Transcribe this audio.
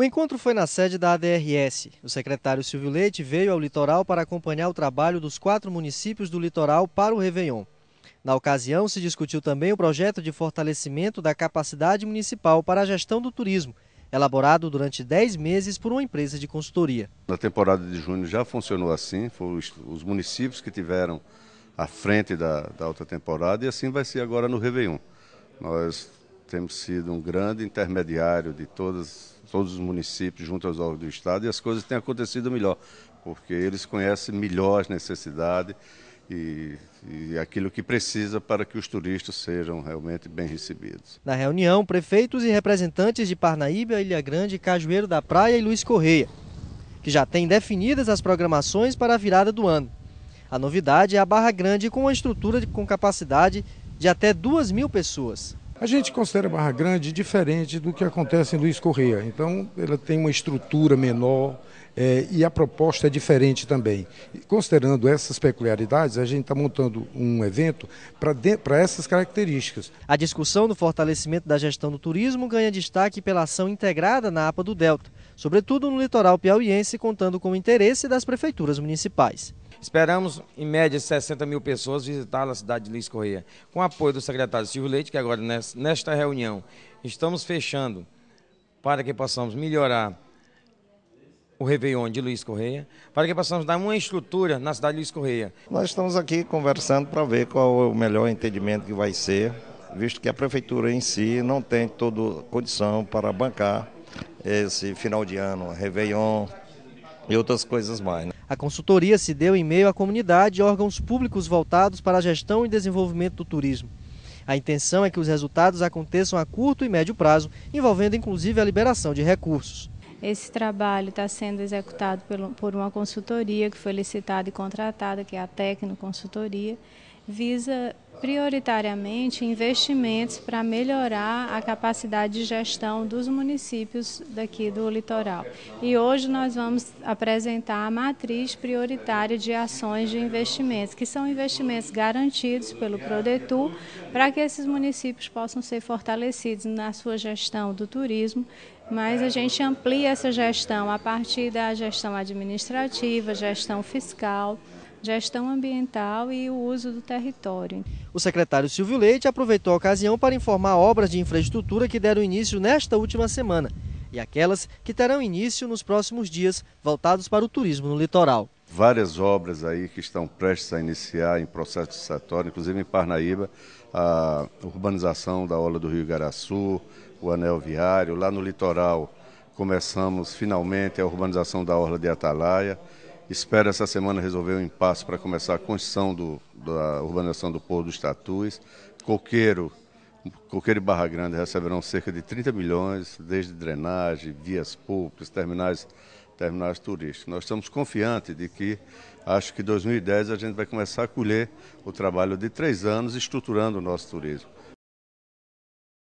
O encontro foi na sede da ADRS. O secretário Silvio Leite veio ao litoral para acompanhar o trabalho dos quatro municípios do litoral para o Réveillon. Na ocasião, se discutiu também o projeto de fortalecimento da capacidade municipal para a gestão do turismo, elaborado durante 10 meses por uma empresa de consultoria. Na temporada de junho já funcionou assim, foram os municípios que tiveram à frente da, da alta temporada e assim vai ser agora no Réveillon. Nós temos sido um grande intermediário de todas, todos os municípios junto aos órgãos do Estado e as coisas têm acontecido melhor, porque eles conhecem melhor as necessidades e, e, aquilo que precisa para que os turistas sejam realmente bem recebidos. Na reunião, prefeitos e representantes de Parnaíba, Ilha Grande, Cajueiro da Praia e Luiz Correia, que já têm definidas as programações para a virada do ano. A novidade é a Barra Grande com uma estrutura de, com capacidade de até 2 mil pessoas. A gente considera Barra Grande diferente do que acontece em Luiz Correia. Então, ela tem uma estrutura menor é, e a proposta é diferente também. E considerando essas peculiaridades, a gente está montando um evento para essas características. A discussão do fortalecimento da gestão do turismo ganha destaque pela ação integrada na APA do Delta, sobretudo no litoral piauiense, contando com o interesse das prefeituras municipais. Esperamos, em média, 60 mil pessoas visitar a cidade de Luiz Correia. Com o apoio do secretário Silvio Leite, que agora, nesta reunião, estamos fechando para que possamos melhorar o Réveillon de Luiz Correia, para que possamos dar uma estrutura na cidade de Luiz Correia. Nós estamos aqui conversando para ver qual é o melhor entendimento que vai ser, visto que a prefeitura em si não tem toda condição para bancar esse final de ano, Réveillon e outras coisas mais. Né? A consultoria se deu em meio à comunidade e órgãos públicos voltados para a gestão e desenvolvimento do turismo. A intenção é que os resultados aconteçam a curto e médio prazo, envolvendo inclusive a liberação de recursos. Esse trabalho está sendo executado por uma consultoria que foi licitada e contratada, que é a Tecno Consultoria, visa prioritariamente investimentos para melhorar a capacidade de gestão dos municípios daqui do litoral. E hoje nós vamos apresentar a matriz prioritária de ações de investimentos, que são investimentos garantidos pelo Prodetur, para que esses municípios possam ser fortalecidos na sua gestão do turismo mas a gente amplia essa gestão a partir da gestão administrativa, gestão fiscal, gestão ambiental e o uso do território. O secretário Silvio Leite aproveitou a ocasião para informar obras de infraestrutura que deram início nesta última semana e aquelas que terão início nos próximos dias, voltados para o turismo no litoral. Várias obras aí que estão prestes a iniciar em processo de licitatório, inclusive em Parnaíba, a urbanização da Ola do Rio Garaçu, o anel viário, lá no litoral começamos finalmente a urbanização da Orla de Atalaia espera essa semana resolver um impasse para começar a construção do, da urbanização do Porto dos Tatus. Coqueiro, Coqueiro e Barra Grande receberão cerca de 30 milhões, desde drenagem, vias públicas, terminais, terminais turísticos. Nós estamos confiantes de que, acho que 2010 a gente vai começar a colher o trabalho de três anos estruturando o nosso turismo.